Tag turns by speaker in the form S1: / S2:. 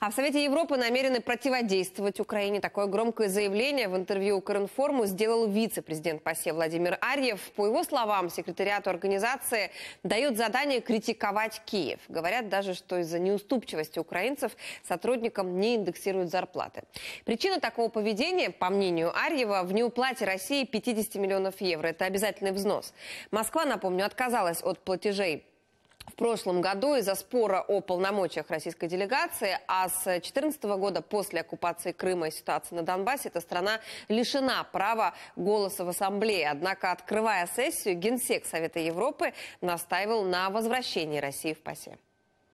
S1: А в Совете Европы намерены противодействовать Украине. Такое громкое заявление в интервью Коринформу сделал вице-президент ПАСЕ Владимир Арьев. По его словам, секретариату организации дает задание критиковать Киев. Говорят даже, что из-за неуступчивости украинцев сотрудникам не индексируют зарплаты. Причина такого поведения, по мнению Арьева, в неуплате России 50 миллионов евро. Это обязательный взнос. Москва, напомню, отказалась от платежей в прошлом году из-за спора о полномочиях российской делегации, а с 2014 года после оккупации Крыма и ситуации на Донбассе эта страна лишена права голоса в Ассамблее. Однако, открывая сессию, Генсек Совета Европы настаивал на возвращении России в ПАСЕ.